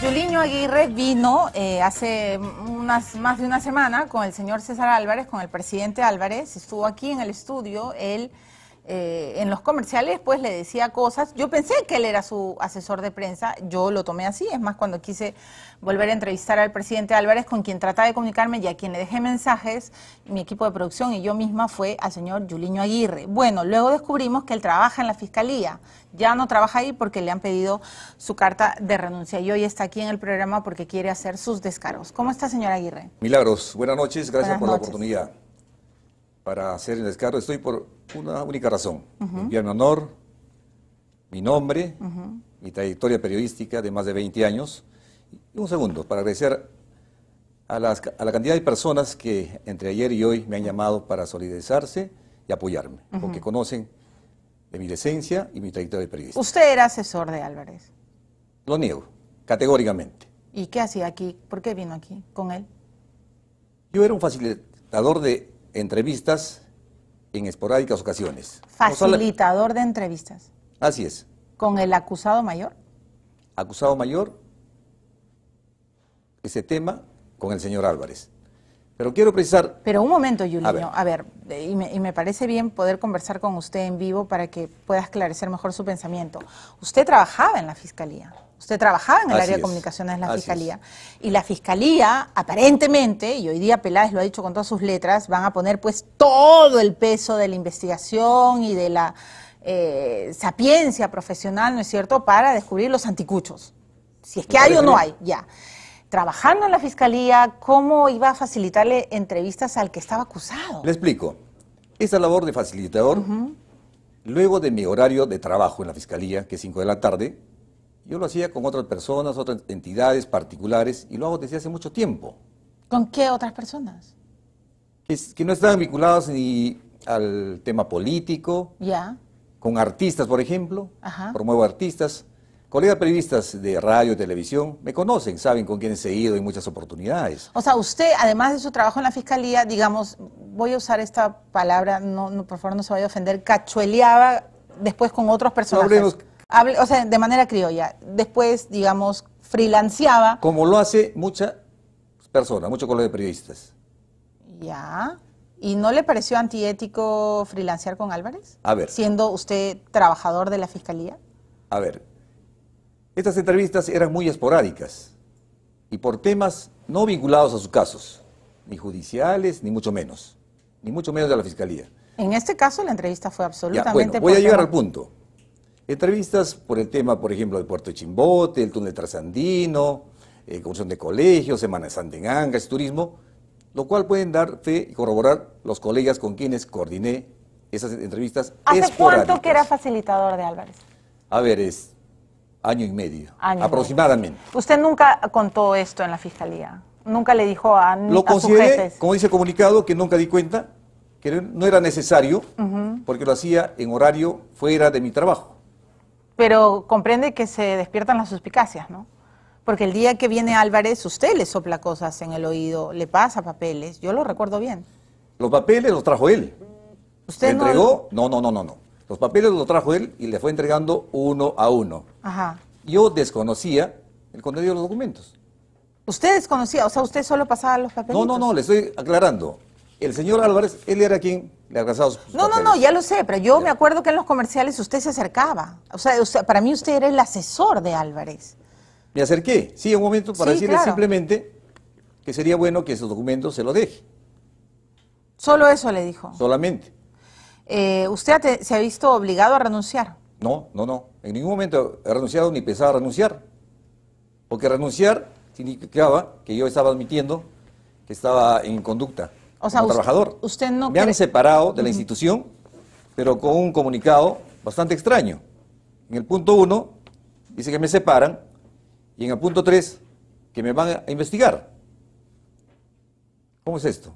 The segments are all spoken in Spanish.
Juliño Aguirre vino eh, hace unas, más de una semana con el señor César Álvarez, con el presidente Álvarez, estuvo aquí en el estudio, él... Eh, en los comerciales pues le decía cosas. Yo pensé que él era su asesor de prensa, yo lo tomé así, es más, cuando quise volver a entrevistar al presidente Álvarez, con quien trataba de comunicarme y a quien le dejé mensajes, mi equipo de producción y yo misma fue al señor Juliño Aguirre. Bueno, luego descubrimos que él trabaja en la Fiscalía, ya no trabaja ahí porque le han pedido su carta de renuncia y hoy está aquí en el programa porque quiere hacer sus descaros. ¿Cómo está, señora Aguirre? Milagros, buenas noches, gracias por la oportunidad para hacer el descargo estoy por una única razón. Uh bien honor, mi nombre, mi trayectoria periodística de más de 20 años. Y un segundo, para agradecer a, la cantidad de personas que entre ayer y hoy me han llamado para solidarizarse y apoyarme, porque conocen de mi decencia y mi trayectoria periodística. ¿Usted era asesor de Álvarez? Lo niego, categóricamente. ¿Y qué hacía aquí? ¿Por qué vino aquí con él? Yo era un facilitador de entrevistas en esporádicas ocasiones. Facilitador de entrevistas. Así es. ¿Con el acusado mayor? Acusado mayor, ese tema con el señor Álvarez. Pero quiero precisar... Pero un momento, Julio. A ver, y, me, y, me, parece bien poder conversar con usted en vivo para que pueda esclarecer mejor su pensamiento. Usted trabajaba en la Fiscalía. Usted trabajaba en el área de comunicaciones de la Fiscalía. Y la Fiscalía, aparentemente, y hoy día Peláez lo ha dicho con todas sus letras, van a poner pues todo el peso de la investigación y de la eh, sapiencia profesional, ¿no es cierto?, para descubrir los anticuchos. Si es que hay o no hay, ya. Trabajando en la Fiscalía, ¿cómo iba a facilitarle entrevistas al que estaba acusado? Le explico. Esa labor de facilitador, luego de mi horario de trabajo en la Fiscalía, que es 5 de la tarde, yo lo hacía con otras personas, otras entidades particulares, y lo hago desde hace mucho tiempo. ¿Con qué otras personas? Que, que no estaban vinculadas ni al tema político. Ya. Con artistas, por ejemplo. Ajá. Promuevo artistas. Colegas periodistas de radio, y televisión, me conocen, saben con quién he seguido, en muchas oportunidades. O sea, usted, además de su trabajo en la fiscalía, digamos, voy a usar esta palabra, por favor no se vaya a ofender, cachueleaba después con otras personas o sea, de manera criolla. Después, digamos, freelanceaba. Como lo hace mucha persona, mucho colegio de periodistas. Ya. ¿Y no le pareció antiético freelancear con Álvarez? A ver. Siendo usted trabajador de la fiscalía. A ver. Estas entrevistas eran muy esporádicas y por temas no vinculados a sus casos, ni judiciales, ni mucho menos, ni mucho menos de la fiscalía. En este caso la entrevista fue absolutamente... voy a llegar al punto. Entrevistas por el tema, por ejemplo, de Puerto Chimbote, el túnel trasandino, eh, construcción de colegios, Semana Santa en Angas, turismo, lo cual pueden dar fe y corroborar los colegas con quienes coordiné esas entrevistas ¿Hace cuánto que era facilitador de Álvarez? A ver, es año y medio, aproximadamente. ¿Usted nunca contó esto en la fiscalía? ¿Nunca le dijo a, Lo consideré, como dice el comunicado, que nunca di cuenta, que no era necesario, porque lo hacía en horario fuera de mi trabajo pero comprende que se despiertan las suspicacias, ¿no? Porque el día que viene Álvarez, usted le sopla cosas en el oído, le pasa papeles, yo lo recuerdo bien. Los papeles los trajo él. ¿Usted entregó? No, no, no, no, no. Los papeles los trajo él y le fue entregando uno a uno. Ajá. Yo desconocía el contenido de los documentos. ¿Usted desconocía? O sea, ¿usted solo pasaba los papeles? No, no, no, le estoy aclarando. El señor Álvarez, él era quien le alcanzaba No, no, no, ya lo sé, pero yo me acuerdo que en los comerciales usted se acercaba. O sea, para mí usted era el asesor de Álvarez. Me acerqué, sí, un momento para decirle simplemente que sería bueno que esos documentos se los deje. Solo eso le dijo. Solamente. Eh, ¿Usted se ha visto obligado a renunciar? No, no, no. En ningún momento he renunciado ni pensaba renunciar. Porque renunciar significaba que yo estaba admitiendo que estaba en conducta trabajador. Usted no Me han separado de la institución, pero con un comunicado bastante extraño. En el punto uno, dice que me separan y en el punto tres, que me van a investigar. ¿Cómo es esto?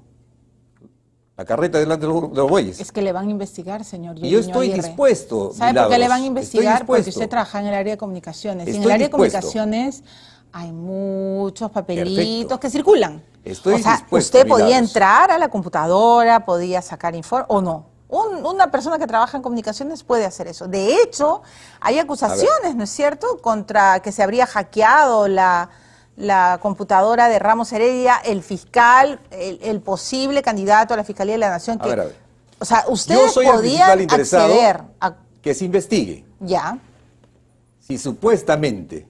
La carreta delante de los, de bueyes. Es que le van a investigar, señor. Y yo estoy dispuesto. ¿Sabe por qué le van a investigar? Porque usted trabaja en el área de comunicaciones. y en el área de comunicaciones hay muchos papelitos que circulan o sea, usted podía entrar a la computadora, podía sacar informe o no. una persona que trabaja en comunicaciones puede hacer eso. De hecho, hay acusaciones, ¿no es cierto?, contra que se habría hackeado la, computadora de Ramos Heredia, el fiscal, el, posible candidato a la Fiscalía de la Nación. Que, O sea, ustedes podían acceder a... Que se investigue. Ya. Si supuestamente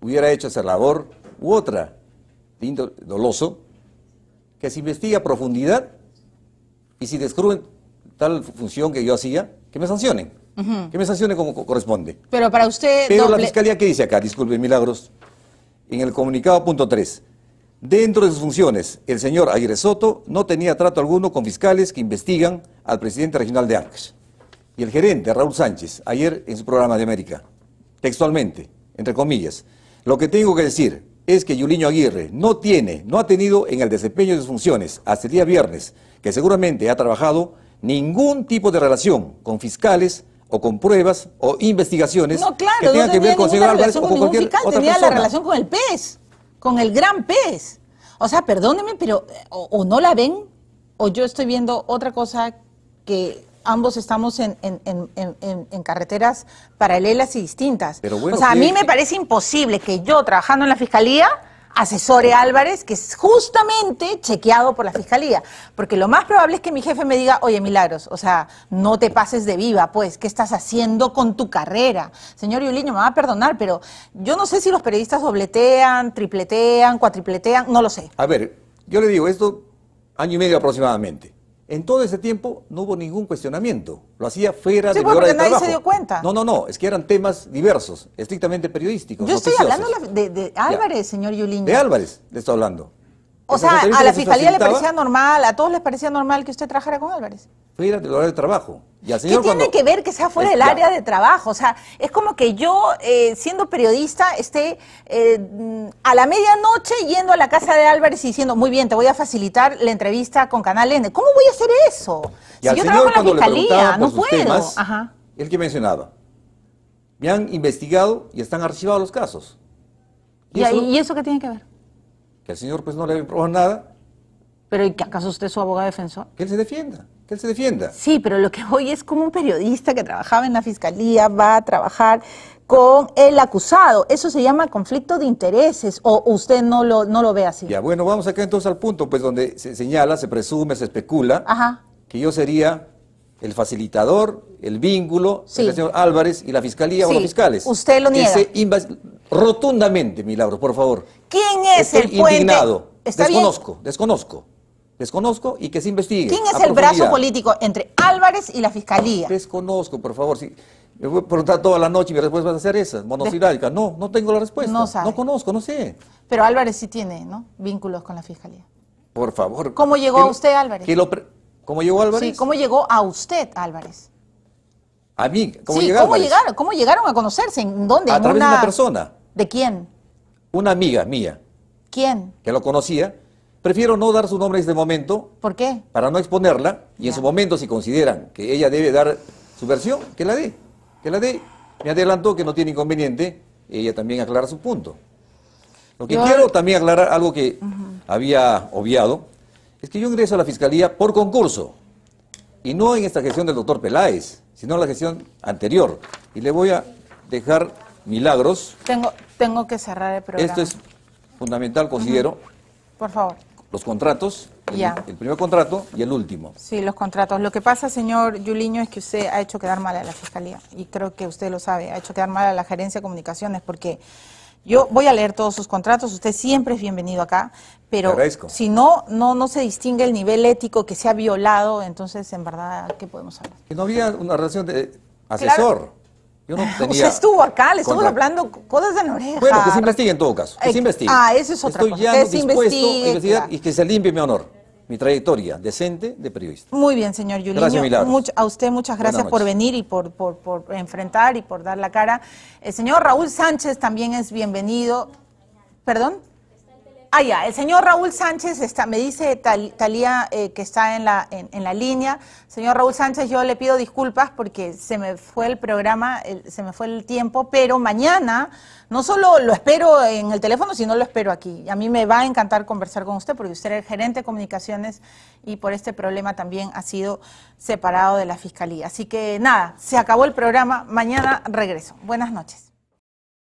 hubiera hecho esa labor u otra, doloso, que se investigue a profundidad y si descubren tal función que yo hacía, que me sancionen. Que me sancionen como corresponde. Pero para usted. Pero la fiscalía, ¿qué dice acá? Disculpe, Milagros. En el comunicado punto 3. Dentro de sus funciones, el señor Aguirre Soto no tenía trato alguno con fiscales que investigan al presidente regional de arcas Y el gerente, Raúl Sánchez, ayer en su programa de América, textualmente, entre comillas, lo que tengo que decir es que Yuliño Aguirre no tiene, no ha tenido en el desempeño de sus funciones hasta el día viernes, que seguramente ha trabajado, ningún tipo de relación con fiscales o con pruebas o investigaciones no, claro, que tengan que ver con señor o con, fiscal, tenía la relación con el pez, con el gran pez. O sea, perdónenme, pero eh, o no la ven o yo estoy viendo otra cosa que ambos estamos en, carreteras paralelas y distintas. o sea, a mí me parece imposible que yo, trabajando en la fiscalía, asesore Álvarez, que es justamente chequeado por la fiscalía. Porque lo más probable es que mi jefe me diga, oye, Milagros, o sea, no te pases de viva, pues, ¿qué estás haciendo con tu carrera? Señor Yuliño, me va a perdonar, pero yo no sé si los periodistas dobletean, tripletean, cuatripletean, no lo sé. A ver, yo le digo esto año y medio aproximadamente. En todo ese tiempo no hubo ningún cuestionamiento. Lo hacía fuera de mi pues, hora de nadie se dio cuenta. No, no, no. Es que eran temas diversos, estrictamente periodísticos. Yo estoy hablando de, Álvarez, señor Yulín. De Álvarez le estoy hablando. O sea, a la fiscalía le parecía normal, a todos les parecía normal que usted trabajara con Álvarez. Fui al área de trabajo. ¿Qué tiene que ver que sea fuera del área de trabajo? O sea, es como que yo, eh, siendo periodista, esté eh, a la medianoche yendo a la casa de Álvarez y diciendo, muy bien, te voy a facilitar la entrevista con Canal N. ¿Cómo voy a hacer eso? si yo trabajo en la fiscalía, no puedo. Ajá. El que mencionaba. Me han investigado y están archivados los casos. ¿Y eso qué tiene que ver? Que el señor pues no le probado nada. ¿Pero y que acaso usted es su abogado defensor? Que él se defienda, que él se defienda. Sí, pero lo que hoy es como un periodista que trabajaba en la fiscalía va a trabajar con el acusado. Eso se llama conflicto de intereses o usted no lo, no lo ve así. Ya, bueno, vamos acá entonces al punto, pues donde se señala, se presume, se especula que yo sería el facilitador, el vínculo señor Álvarez y la fiscalía o los fiscales. Usted lo niega. rotundamente, milagro por favor. ¿Quién es el puente? indignado. desconozco, desconozco. Desconozco y que se investigue. ¿Quién es el brazo político entre Álvarez y la Fiscalía? Desconozco, por favor. Si, me voy a preguntar toda la noche y mi respuesta va a ser esa, monosilábica. No, no tengo la respuesta. No No conozco, no sé. Pero Álvarez sí tiene, ¿no? Vínculos con la Fiscalía. Por favor. ¿Cómo llegó a usted, Álvarez? ¿Cómo llegó Álvarez? Sí, ¿cómo llegó a usted, Álvarez? A mí, ¿cómo, sí, ¿cómo llegaron? a conocerse? ¿En dónde? A través de una persona. ¿De quién? una amiga mía. ¿Quién? Que lo conocía. Prefiero no dar su nombre en este momento. ¿Por qué? Para no exponerla. Y en su momento, si consideran que ella debe dar su versión, que la dé. Que la dé. Me adelantó que no tiene inconveniente. Ella también aclara su punto. Lo que quiero también aclarar, algo que había obviado, es que yo ingreso a la Fiscalía por concurso. Y no en esta gestión del doctor Peláez, sino en la gestión anterior. Y le voy a dejar Milagros. Tengo, tengo que cerrar el programa. Esto es fundamental, considero. Por favor. Los contratos, ya. El, primer contrato y el último. Sí, los contratos. Lo que pasa, señor Yuliño, es que usted ha hecho quedar mal a la Fiscalía, y creo que usted lo sabe, ha hecho quedar mal a la Gerencia de Comunicaciones, porque yo voy a leer todos sus contratos, usted siempre es bienvenido acá, pero si no, no, no se distingue el nivel ético que se ha violado, entonces, en verdad, ¿qué podemos hablar? No había una relación de asesor. Yo no estuvo acá, le estamos hablando cosas de oreja. Bueno, que se investigue en todo caso, que se investigue. Ah, eso es otra Estoy cosa. ya dispuesto a investigar y que se limpie mi honor mi trayectoria decente de periodista. Muy bien, señor julio Much, a usted muchas gracias por venir y por, por, por, enfrentar y por dar la cara. El eh, señor Raúl Sánchez también es bienvenido. ¿Perdón? ah, ya, el señor Raúl Sánchez está, me dice Talía eh, que está en la, en, la línea. Señor Raúl Sánchez, yo le pido disculpas porque se me fue el programa, se me fue el tiempo, pero mañana no solo lo espero en el teléfono, sino lo espero aquí. A mí me va a encantar conversar con usted porque usted es gerente de comunicaciones y por este problema también ha sido separado de la fiscalía. Así que nada, se acabó el programa, mañana regreso. Buenas noches.